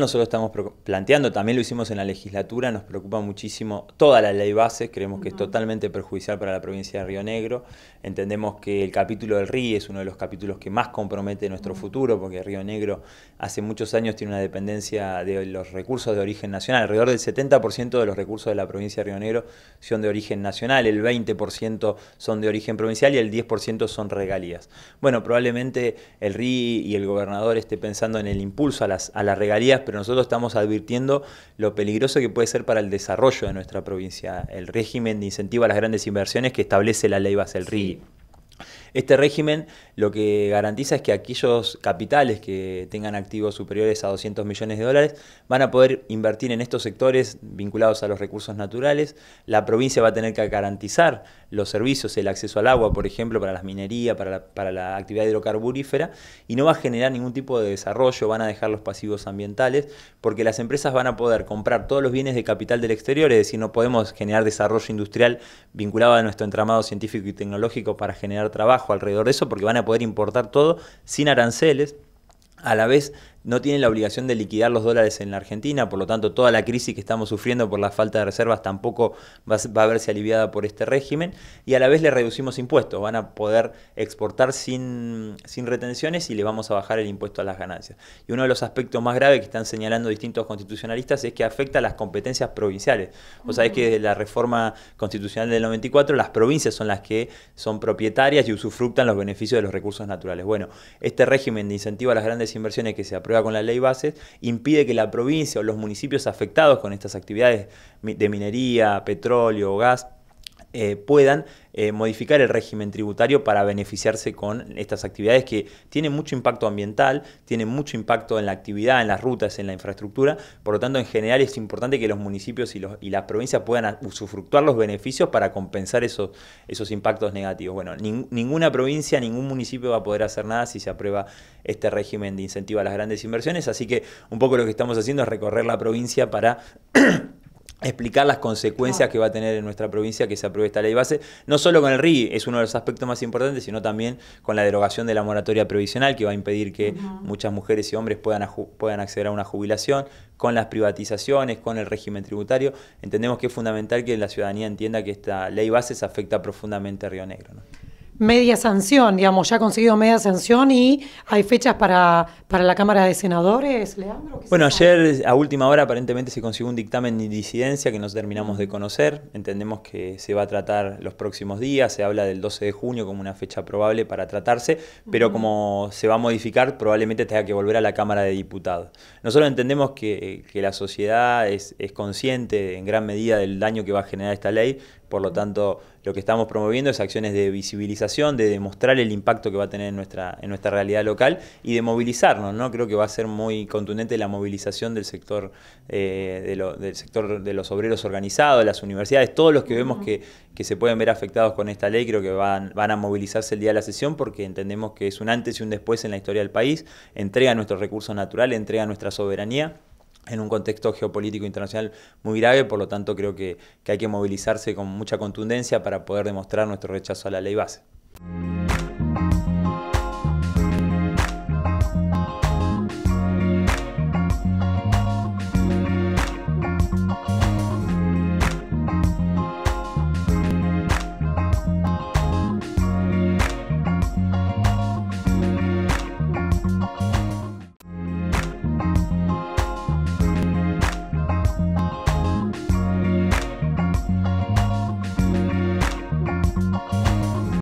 Nosotros estamos planteando, también lo hicimos en la legislatura, nos preocupa muchísimo toda la ley base, creemos que es totalmente perjudicial para la provincia de Río Negro, entendemos que el capítulo del RI es uno de los capítulos que más compromete nuestro mm. futuro, porque Río Negro hace muchos años tiene una dependencia de los recursos de origen nacional, alrededor del 70% de los recursos de la provincia de Río Negro son de origen nacional, el 20% son de origen provincial y el 10% son regalías. Bueno, probablemente el RI y el gobernador esté pensando en el impulso a las regalías, pero nosotros estamos advirtiendo lo peligroso que puede ser para el desarrollo de nuestra provincia el régimen de incentivo a las grandes inversiones que establece la ley Basel Este régimen lo que garantiza es que aquellos capitales que tengan activos superiores a 200 millones de dólares van a poder invertir en estos sectores vinculados a los recursos naturales. La provincia va a tener que garantizar los servicios, el acceso al agua, por ejemplo, para las minerías, para la, para la actividad hidrocarburífera, y no va a generar ningún tipo de desarrollo, van a dejar los pasivos ambientales, porque las empresas van a poder comprar todos los bienes de capital del exterior, es decir, no podemos generar desarrollo industrial vinculado a nuestro entramado científico y tecnológico para generar trabajo alrededor de eso, porque van a poder importar todo sin aranceles. A la vez no tienen la obligación de liquidar los dólares en la Argentina, por lo tanto toda la crisis que estamos sufriendo por la falta de reservas tampoco va, a verse aliviada por este régimen y a la vez le reducimos impuestos, van a poder exportar sin, sin retenciones y le vamos a bajar el impuesto a las ganancias. Y uno de los aspectos más graves que están señalando distintos constitucionalistas es que afecta a las competencias provinciales. Vos es que desde la reforma constitucional del 94 las provincias son las que son propietarias y usufructan los beneficios de los recursos naturales. Bueno, este régimen de incentivo a las grandes inversiones que se con la ley bases, impide que la provincia o los municipios afectados con estas actividades de minería, petróleo o gas eh, puedan eh, modificar el régimen tributario para beneficiarse con estas actividades que tienen mucho impacto ambiental, tienen mucho impacto en la actividad, en las rutas, en la infraestructura. Por lo tanto, en general es importante que los municipios y, las provincias puedan usufructuar los beneficios para compensar esos, esos impactos negativos. Bueno, ninguna provincia, ningún municipio va a poder hacer nada si se aprueba este régimen de incentivo a las grandes inversiones. Así que un poco lo que estamos haciendo es recorrer la provincia para... explicar las consecuencias ah. que va a tener en nuestra provincia que se apruebe esta ley base, no solo con el RI, es uno de los aspectos más importantes, sino también con la derogación de la moratoria provisional que va a impedir que muchas mujeres y hombres puedan, acceder a una jubilación, con las privatizaciones, con el régimen tributario. Entendemos que es fundamental que la ciudadanía entienda que esta ley base se afecta profundamente a Río Negro media sanción, digamos, ya ha conseguido media sanción y hay fechas para, la Cámara de Senadores, Leandro. Bueno, ayer a última hora aparentemente se consiguió un dictamen de disidencia que nos terminamos de conocer, entendemos que se va a tratar los próximos días, se habla del 12 de junio como una fecha probable para tratarse, pero como se va a modificar probablemente tenga que volver a la Cámara de Diputados. Nosotros entendemos que, la sociedad es, es consciente en gran medida del daño que va a generar esta ley, por lo tanto, lo que estamos promoviendo es acciones de visibilización, de demostrar el impacto que va a tener en nuestra, en nuestra realidad local y de movilizarnos. ¿no? Creo que va a ser muy contundente la movilización del sector, eh, de del sector de los obreros organizados, las universidades, todos los que vemos que, se pueden ver afectados con esta ley, creo que van, van a movilizarse el día de la sesión porque entendemos que es un antes y un después en la historia del país, entrega nuestros recursos naturales, entrega nuestra soberanía en un contexto geopolítico internacional muy grave, por lo tanto creo que, hay que movilizarse con mucha contundencia para poder demostrar nuestro rechazo a la ley base.